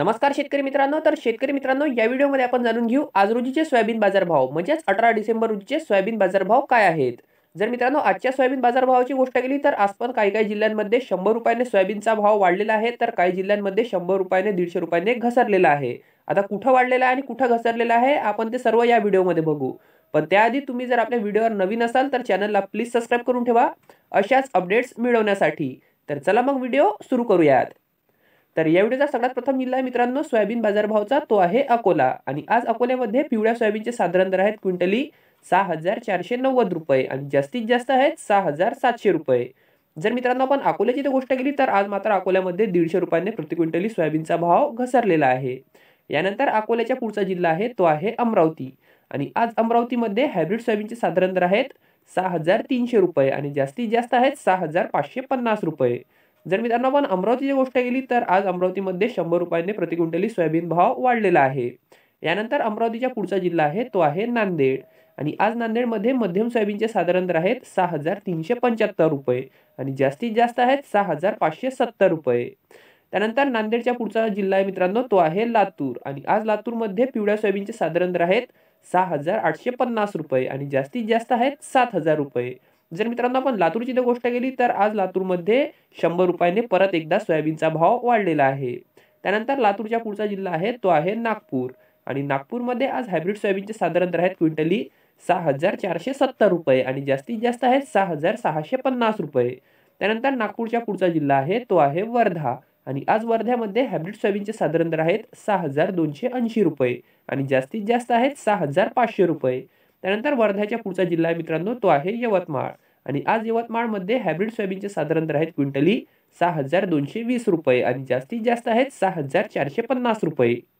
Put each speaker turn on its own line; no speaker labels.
नमस्कार शेतकरी मित्रांनो तर शेतकरी मित्रांनो या व्हिडिओमध्ये आपण जाणून घेऊ आज रोजीचे सोयाबीन बाजारभाव म्हणजेच अठरा डिसेंबर रोजीचे सोयाबीन बाजार भाव काय आहेत जर मित्रांनो आजच्या सोयाबीन बाजारभावाची गोष्ट केली तर आज पण काही काही जिल्ह्यांमध्ये शंभर रुपयाने सोयाबीनचा भाव वाढलेला आहे तर काही जिल्ह्यांमध्ये शंभर रुपयाने दीडशे रुपयाने घसरलेला आहे आता कुठं वाढलेला आहे आणि कुठं घसरलेला आहे आपण ते सर्व या व्हिडिओमध्ये बघू पण त्याआधी तुम्ही जर आपल्या व्हिडिओवर नवीन असाल तर चॅनलला प्लीज सबस्क्राईब करून ठेवा अशाच अपडेट्स मिळवण्यासाठी तर चला मग व्हिडिओ सुरू करूयात तर यावेळेचा सगळ्यात प्रथम जिल्हा आहे मित्रांनो सोयाबीन भावचा तो आहे अकोला आणि आज अकोल्यामध्ये पिवळ्या सोयाबीनचे साधारण दर आहेत क्विंटली सहा हजार चारशे नव्वद रुपये आणि जास्तीत जास्त आहेत सहा हजार सातशे रुपये जर मित्रांनो आपण अकोल्याची तर गोष्ट केली तर आज मात्र अकोल्यामध्ये दीडशे रुपयांनी प्रति क्विंटली सोयाबीनचा भाव घसरलेला आहे यानंतर अकोल्याच्या पुढचा जिल्हा आहे तो आहे अमरावती आणि आज अमरावतीमध्ये हायब्रिड सोयाबीनचे साधारण दर आहेत सहा हजार तीनशे रुपये आणि जास्तीत जास्त आहेत सहा हजार पाचशे पन्नास रुपये जर मित्रांनो आपण अमरावतीची गोष्ट केली तर आज अमरावतीमध्ये शंभर रुपयांनी प्रति सोयाबीन भाव वाढलेला आहे यानंतर अमरावतीच्या पुढचा जिल्हा आहे तो आहे नांदेड आणि आज नांदेडमध्ये मध्यम सोयाबीनचे साधारण दर आहेत सहा हजार तीनशे पंच्याहत्तर रुपये आणि जास्तीत जास्त आहेत सहा हजार पाचशे सत्तर रुपये त्यानंतर नांदेडच्या पुढचा जिल्हा आहे मित्रांनो तो आहे लातूर आणि आज लातूरमध्ये पिवळ्या सोयाबीनचे साधारण दर आहेत सहा हजार आठशे पन्नास रुपये आणि जास्तीत जास्त आहेत सात हजार रुपये जर मित्रांनो आपण लातूरची जर गोष्ट केली तर आज लातूरमध्ये शंभर रुपयाने परत एकदा सोयाबीनचा भाव वाढलेला आहे त्यानंतर लातूरच्या पुढचा जिल्हा आहे तो आहे नागपूर आणि नागपूरमध्ये आज हायब्रिड सोयाबीनचे साधारण दर आहेत क्विंटली सहा हजार चारशे सत्तर रुपये आणि जास्तीत जास्त आहेत सहा हजार सहाशे पन्नास रुपये त्यानंतर नागपूरच्या पुढचा जिल्हा आहे तो आहे वर्धा आणि आज वर्ध्यामध्ये हायब्रिड सोयाबीनचे साधारण दर आहेत सहा हजार दोनशे ऐंशी रुपये आणि जास्तीत जास्त आहेत सहा हजार पाचशे रुपये त्यानंतर वर्ध्याच्या पुढचा जिल्हा मित्रांनो तो आहे यवतमाळ आणि आज यवतमाळमध्ये हायब्रिड सोयाबीनचे साधारण आहेत क्विंटली सहा हजार दोनशे वीस रुपये आणि जास्तीत जास्त आहेत सहा हजार चारशे पन्नास रुपये